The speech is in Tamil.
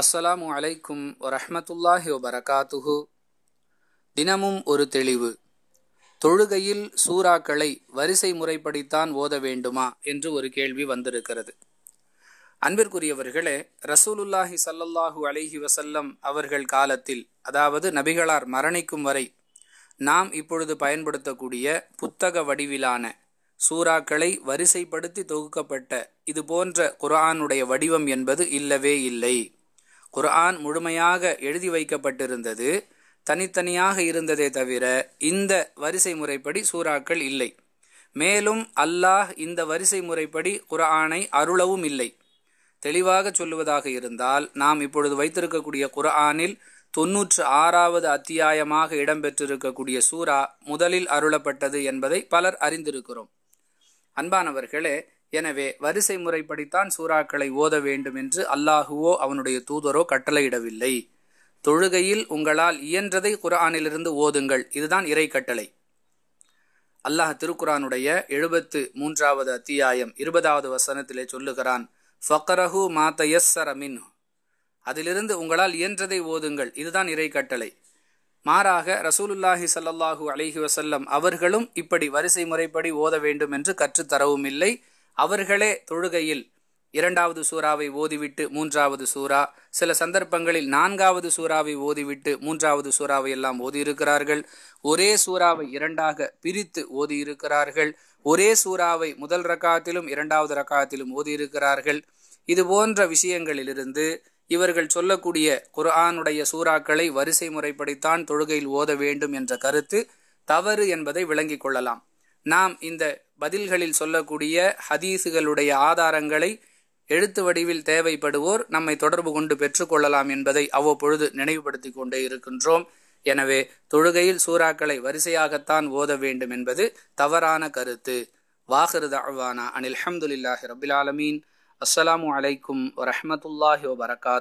அஸ்ஸலாமு அலைக்கும் வரஹமத்துல்லாஹி வபரகாத்துஹு தினமும் ஒரு தெளிவு தொழுகையில் சூறாக்களை வரிசை முறைப்படித்தான் ஓத வேண்டுமா என்று ஒரு கேள்வி வந்திருக்கிறது அன்பிற்குரியவர்களே ரசூலுல்லாஹி சல்லல்லாஹு அலைஹி வசல்லம் அவர்கள் காலத்தில் அதாவது நபிகளார் மரணிக்கும் வரை நாம் இப்பொழுது பயன்படுத்தக்கூடிய புத்தக வடிவிலான சூறாக்களை வரிசைப்படுத்தி தொகுக்கப்பட்ட இது போன்ற குரானுடைய வடிவம் என்பது இல்லவே இல்லை குர்ஆன் முழுமையாக எழுதி வைக்கப்பட்டிருந்தது தனித்தனியாக இருந்ததே தவிர இந்த வரிசை முறைப்படி சூறாக்கள் இல்லை மேலும் அல்லாஹ் இந்த வரிசை முறைப்படி குர்ஆனை அருளவும் இல்லை தெளிவாக சொல்லுவதாக இருந்தால் நாம் இப்பொழுது வைத்திருக்கக்கூடிய குர்ஆனில் தொன்னூற்று ஆறாவது அத்தியாயமாக இடம்பெற்றிருக்கக்கூடிய சூரா முதலில் அருளப்பட்டது என்பதை பலர் அறிந்திருக்கிறோம் அன்பானவர்களே எனவே வரிசை முறைப்படித்தான் சூறாக்களை ஓத வேண்டும் என்று அல்லாஹுவோ அவனுடைய தூதரோ கட்டளையிடவில்லை தொழுகையில் உங்களால் இயன்றதை குரானிலிருந்து ஓதுங்கள் இதுதான் இறை கட்டளை அல்லாஹ் திருக்குரானுடைய எழுபத்து மூன்றாவது அத்தியாயம் இருபதாவது வசனத்திலே சொல்லுகிறான் அதிலிருந்து உங்களால் இயன்றதை ஓதுங்கள் இதுதான் இறை கட்டளை மாறாக ரசூலுல்லாஹி சல்லாஹூ அலிஹி வசல்லம் அவர்களும் இப்படி வரிசை முறைப்படி ஓத வேண்டும் என்று கற்றுத்தரவும் இல்லை அவர்களே தொழுகையில் இரண்டாவது சூறாவை ஓதிவிட்டு மூன்றாவது சூறா சில சந்தர்ப்பங்களில் நான்காவது சூறாவை ஓதிவிட்டு மூன்றாவது சூறாவை எல்லாம் ஓதியிருக்கிறார்கள் ஒரே சூறாவை இரண்டாக பிரித்து ஓதியிருக்கிறார்கள் ஒரே சூறாவை முதல் ரக்காத்திலும் இரண்டாவது ரக்காத்திலும் ஓதியிருக்கிறார்கள் இது போன்ற விஷயங்களிலிருந்து இவர்கள் சொல்லக்கூடிய குர்ஆனுடைய சூறாக்களை வரிசை முறைப்படித்தான் தொழுகையில் ஓத வேண்டும் என்ற கருத்து தவறு என்பதை விளங்கிக் கொள்ளலாம் நாம் இந்த பதில்களில் சொல்லக்கூடிய ஹதீஸுகளுடைய ஆதாரங்களை எழுத்து வடிவில் தேவைப்படுவோர் நம்மை தொடர்பு கொண்டு பெற்றுக்கொள்ளலாம் என்பதை அவ்வப்பொழுது நினைவுபடுத்தி கொண்டே இருக்கின்றோம் எனவே தொழுகையில் சூறாக்களை வரிசையாகத்தான் ஓத வேண்டும் என்பது தவறான கருத்து வாகிருத அவ்வானா அனில் அஹமதுல்லாஹி ரபிலாலமீன் ஆலமீன் அஸ்ஸலாமு அலைக்கும் வரமத்துல்லாஹி வபரகாத்